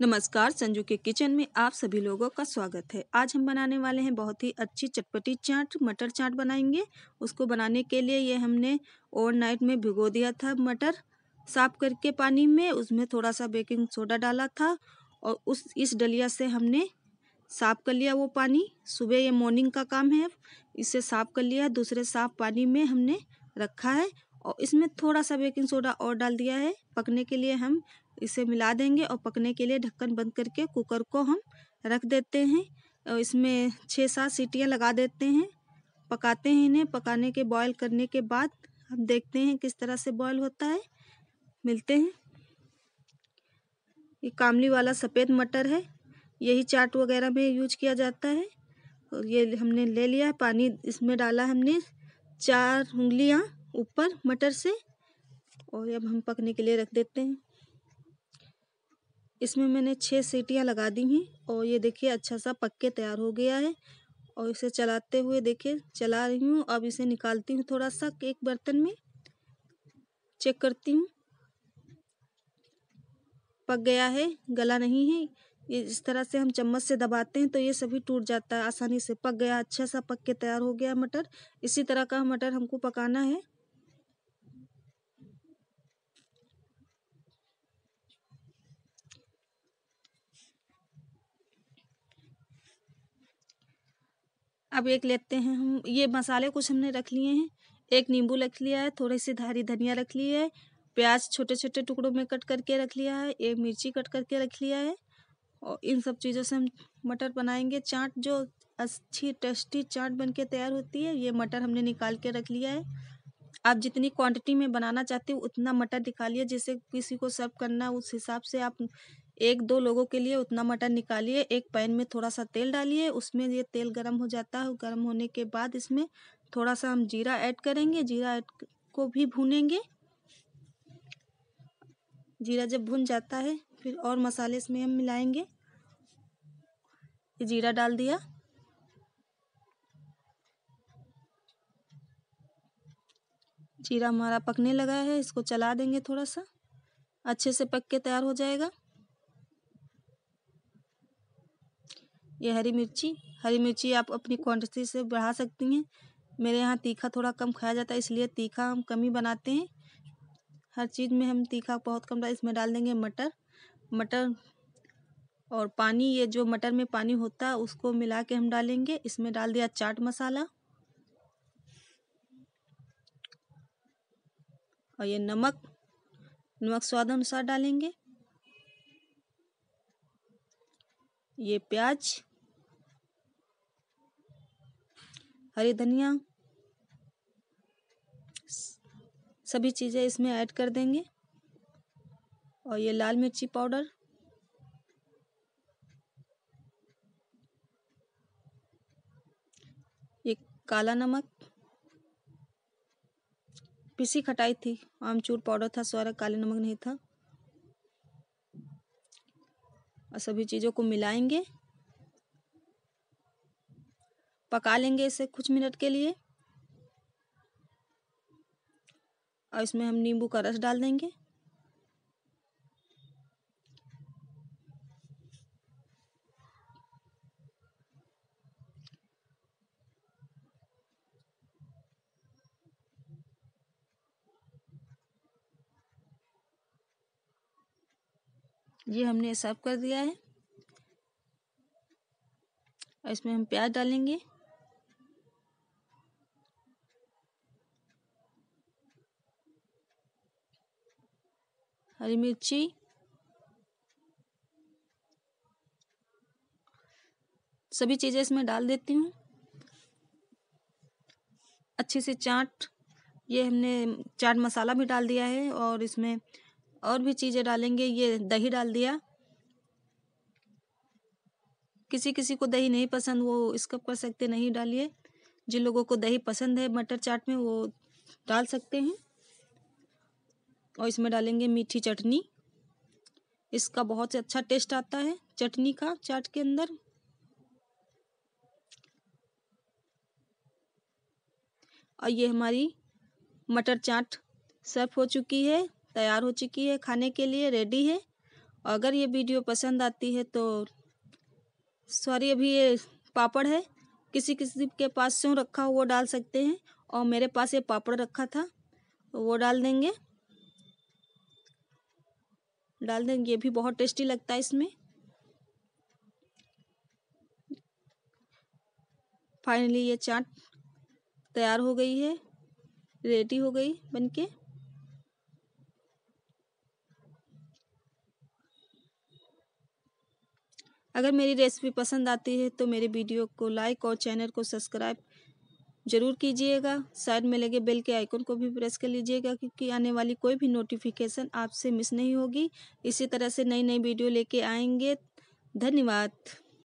नमस्कार संजू के किचन में आप सभी लोगों का स्वागत है आज हम बनाने वाले हैं बहुत ही अच्छी चटपटी चाट मटर चाट बनाएंगे उसको बनाने के लिए ये हमने ओवर नाइट में भिगो दिया था मटर साफ करके पानी में उसमें थोड़ा सा बेकिंग सोडा डाला था और उस इस डलिया से हमने साफ कर लिया वो पानी सुबह ये मॉर्निंग का काम है इसे साफ कर लिया दूसरे साफ पानी में हमने रखा है और इसमें थोड़ा सा बेकिंग सोडा और डाल दिया है पकने के लिए हम इसे मिला देंगे और पकने के लिए ढक्कन बंद करके कुकर को हम रख देते हैं और इसमें छः सात सीटियाँ लगा देते हैं पकाते हैं इन्हें पकाने के बॉयल करने के बाद हम देखते हैं किस तरह से बॉयल होता है मिलते हैं ये कामली वाला सफ़ेद मटर है यही चाट वगैरह में यूज किया जाता है और ये हमने ले लिया है पानी इसमें डाला हमने चार उंगलियाँ ऊपर मटर से और अब हम पकने के लिए रख देते हैं इसमें मैंने छः सीटियाँ लगा दी हैं और ये देखिए अच्छा सा पक के तैयार हो गया है और इसे चलाते हुए देखिए चला रही हूँ अब इसे निकालती हूँ थोड़ा सा एक बर्तन में चेक करती हूँ पक गया है गला नहीं है इस तरह से हम चम्मच से दबाते हैं तो ये सभी टूट जाता है आसानी से पक गया अच्छा सा पक के तैयार हो गया मटर इसी तरह का मटर हमको पकाना है अब एक लेते हैं हम ये मसाले कुछ हमने रख लिए हैं एक नींबू रख लिया है थोड़ी सी धारी धनिया रख ली है प्याज छोटे छोटे टुकड़ों में कट करके रख लिया है एक मिर्ची कट करके रख लिया है और इन सब चीज़ों से हम मटर बनाएंगे चाट जो अच्छी टेस्टी चाट बन के तैयार होती है ये मटर हमने निकाल के रख लिया है आप जितनी क्वांटिटी में बनाना चाहते हो उतना मटर निकालिए जैसे किसी को सर्व करना उस हिसाब से आप एक दो लोगों के लिए उतना मटन निकालिए एक पैन में थोड़ा सा तेल डालिए उसमें ये तेल गर्म हो जाता है गर्म होने के बाद इसमें थोड़ा सा हम जीरा ऐड करेंगे जीरा ऐड को भी भूनेंगे जीरा जब भुन जाता है फिर और मसाले इसमें हम मिलाएंगे जीरा डाल दिया जीरा हमारा पकने लगा है इसको चला देंगे थोड़ा सा अच्छे से पक के तैयार हो जाएगा ये हरी मिर्ची हरी मिर्ची आप अपनी क्वांटिटी से बढ़ा सकती हैं मेरे यहाँ तीखा थोड़ा कम खाया जाता है इसलिए तीखा हम कम ही बनाते हैं हर चीज़ में हम तीखा बहुत कम डाल इसमें डाल देंगे मटर मटर और पानी ये जो मटर में पानी होता है उसको मिला के हम डालेंगे इसमें डाल दिया चाट मसाला और ये नमक नमक स्वाद अनुसार डालेंगे ये प्याज हरी धनिया सभी चीज़ें इसमें ऐड कर देंगे और ये लाल मिर्ची पाउडर ये काला नमक पिसी खटाई थी आमचूर पाउडर था सारा काले नमक नहीं था और सभी चीज़ों को मिलाएंगे पका लेंगे इसे कुछ मिनट के लिए और इसमें हम नींबू का रस डाल देंगे ये हमने सर्व कर दिया है और इसमें हम प्याज डालेंगे हरी मिर्ची सभी चीज़ें इसमें डाल देती हूँ अच्छे से चाट ये हमने चाट मसाला भी डाल दिया है और इसमें और भी चीज़ें डालेंगे ये दही डाल दिया किसी किसी को दही नहीं पसंद वो स्कप कर सकते नहीं डालिए जिन लोगों को दही पसंद है मटर चाट में वो डाल सकते हैं और इसमें डालेंगे मीठी चटनी इसका बहुत ही अच्छा टेस्ट आता है चटनी का चाट के अंदर और ये हमारी मटर चाट सर्व हो चुकी है तैयार हो चुकी है खाने के लिए रेडी है अगर ये वीडियो पसंद आती है तो सॉरी अभी ये पापड़ है किसी किसी के पास से रखा हो वो डाल सकते हैं और मेरे पास ये पापड़ रखा था वो डाल देंगे डाल दें ये भी बहुत टेस्टी लगता है इसमें फाइनली ये चाट तैयार हो गई है रेडी हो गई बनके अगर मेरी रेसिपी पसंद आती है तो मेरे वीडियो को लाइक और चैनल को सब्सक्राइब ज़रूर कीजिएगा साइड में लगे बेल के आइकन को भी प्रेस कर लीजिएगा क्योंकि आने वाली कोई भी नोटिफिकेशन आपसे मिस नहीं होगी इसी तरह से नई नई वीडियो लेके आएंगे धन्यवाद